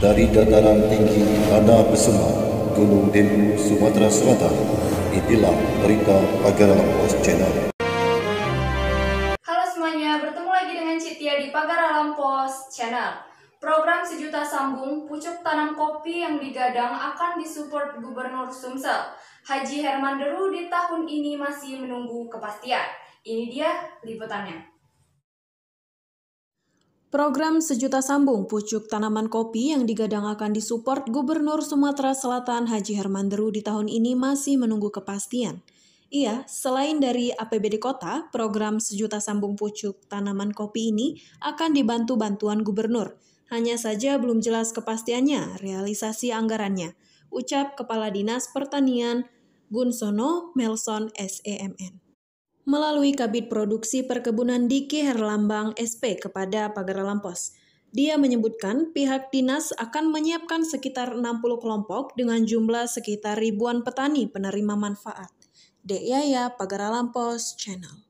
dari dataran tinggi Tanah Besema, Gunung Dempu, Sumatera Selatan. itulah berita Pagar Lampos Channel. Halo semuanya, bertemu lagi dengan Citia di Pagar Lampos Channel. Program Sejuta Sambung, pucuk tanam kopi yang digadang akan disupport Gubernur Sumsel. Haji Herman Deru di tahun ini masih menunggu kepastian. Ini dia liputannya. Program Sejuta Sambung Pucuk Tanaman Kopi yang digadang akan disupport Gubernur Sumatera Selatan Haji Herman Deru di tahun ini masih menunggu kepastian. Iya, selain dari APBD Kota, program Sejuta Sambung Pucuk Tanaman Kopi ini akan dibantu bantuan gubernur. Hanya saja belum jelas kepastiannya realisasi anggarannya, ucap Kepala Dinas Pertanian Gunsono Melson SEMN melalui Kabit Produksi Perkebunan Diki Herlambang SP kepada Pagar Lampos. Dia menyebutkan pihak dinas akan menyiapkan sekitar 60 kelompok dengan jumlah sekitar ribuan petani penerima manfaat. Dek Yaya, Pagar Lampos Channel.